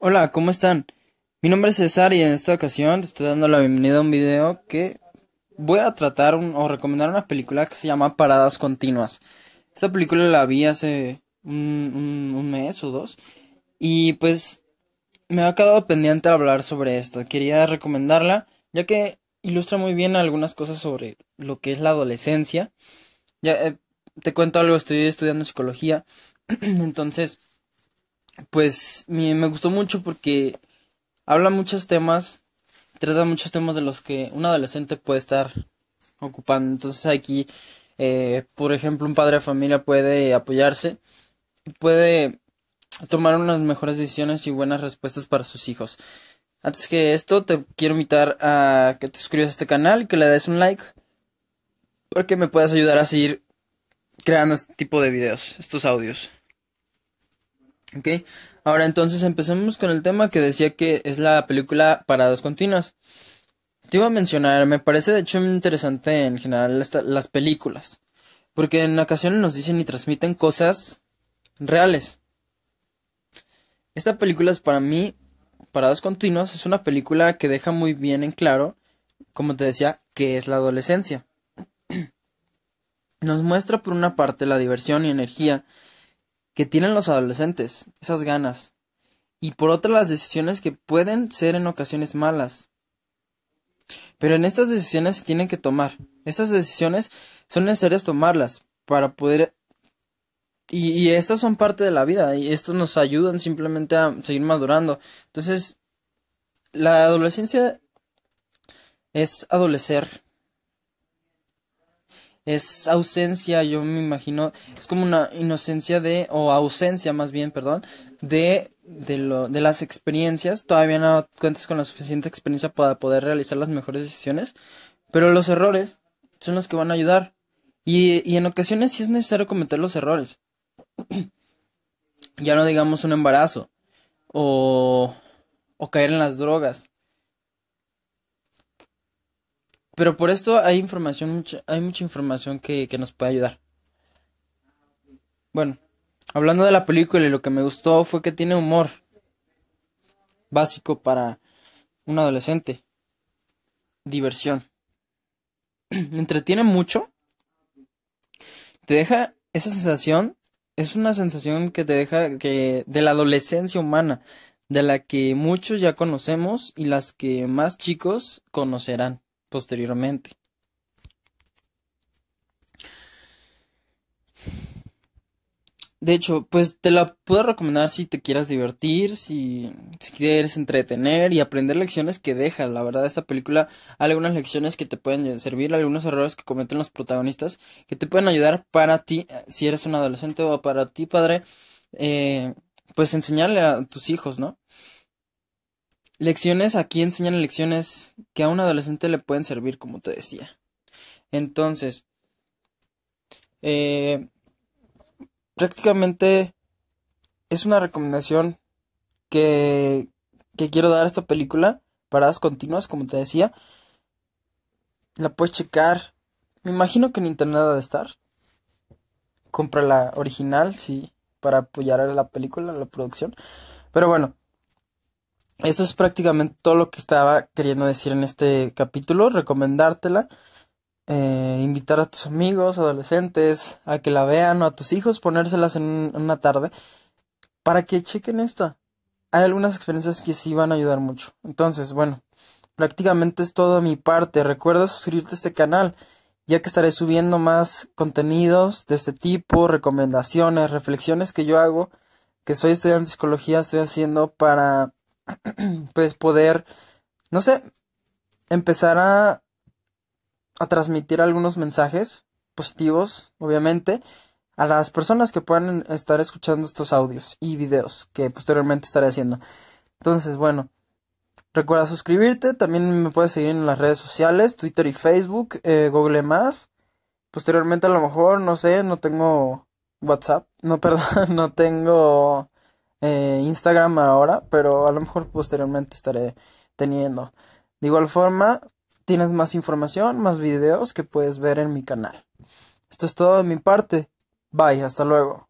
Hola, ¿cómo están? Mi nombre es César y en esta ocasión te estoy dando la bienvenida a un video que voy a tratar o recomendar una película que se llama Paradas Continuas. Esta película la vi hace un, mes o dos y pues me ha quedado pendiente hablar sobre esto. Quería recomendarla ya que ilustra muy bien algunas cosas sobre lo que es la adolescencia. Ya eh, te cuento algo, estoy estudiando psicología, entonces pues me, gustó mucho porque habla muchos temas, trata muchos temas de los que un adolescente puede estar ocupando. Entonces aquí, eh, por ejemplo, un padre de familia puede apoyarse puede tomar unas mejores decisiones y buenas respuestas para sus hijos. Antes que esto, te quiero invitar a que te suscribas a este canal, y que le des un like, porque me puedes ayudar a seguir creando este tipo de videos, estos audios. Ok, ahora entonces empecemos con el tema que decía que es la película Paradas Continuas. Te iba a mencionar, me parece de hecho muy interesante en general las películas, porque en ocasiones nos dicen y transmiten cosas reales. Esta película es para mí, Paradas Continuas, es una película que deja muy bien en claro, como te decía, que es la adolescencia. Nos muestra por una parte la diversión y energía que tienen los adolescentes, esas ganas, y por otra las decisiones que pueden ser en ocasiones malas. Pero en estas decisiones se tienen que tomar. Estas decisiones son necesarias tomarlas para poder... Y, estas son parte de la vida y estos nos ayudan simplemente a seguir madurando. Entonces, la adolescencia es adolecer, es ausencia, yo me imagino, es como una inocencia de, o ausencia más bien, perdón, de, de, lo, de las experiencias. Todavía no cuentas con la suficiente experiencia para poder realizar las mejores decisiones, pero los errores son los que van a ayudar. Y, en ocasiones sí es necesario cometer los errores. ya no digamos un embarazo o, o caer en las drogas pero por esto hay información, mucha, hay mucha información que, que nos puede ayudar. Bueno, hablando de la película y lo que me gustó fue que tiene humor básico para un adolescente. Diversión. Entretiene mucho. Te deja esa sensación. Es una sensación que te deja que de la adolescencia humana, de la que muchos ya conocemos y las que más chicos conocerán posteriormente. De hecho, pues te la puedo recomendar si te quieras divertir, si, quieres entretener y aprender lecciones que deja. La verdad, esta película, algunas lecciones que te pueden servir, algunos errores que cometen los protagonistas, que te pueden ayudar para ti, si eres un adolescente o para ti, padre, eh, pues enseñarle a tus hijos, ¿no? Lecciones, aquí enseñan lecciones que a un adolescente le pueden servir, como te decía. Entonces, eh, prácticamente es una recomendación que, que quiero dar a esta película, paradas continuas, como te decía. La puedes checar. Me imagino que en internet ha de estar. Compra la original, sí, para apoyar a la película, a la producción. Pero bueno, eso es prácticamente todo lo que estaba queriendo decir en este capítulo, recomendártela, eh, invitar a tus amigos, adolescentes, a que la vean o a tus hijos, ponérselas en una tarde para que chequen esta. Hay algunas experiencias que sí van a ayudar mucho. Entonces, bueno, prácticamente es todo mi parte. Recuerda suscribirte a este canal, ya que estaré subiendo más contenidos de este tipo, recomendaciones, reflexiones que yo hago, que soy estudiante de psicología, estoy haciendo para pues poder, no sé, empezar a, transmitir algunos mensajes positivos, obviamente, a las personas que puedan estar escuchando estos audios y videos que posteriormente estaré haciendo. Entonces, bueno, recuerda suscribirte, también me puedes seguir en las redes sociales, Twitter y Facebook, eh, Google más. Posteriormente a lo mejor, no sé, no tengo WhatsApp, no, perdón, no tengo eh, Instagram ahora, pero a lo mejor posteriormente estaré teniendo. De igual forma, tienes más información, más videos que puedes ver en mi canal. Esto es todo de mi parte. Bye, hasta luego.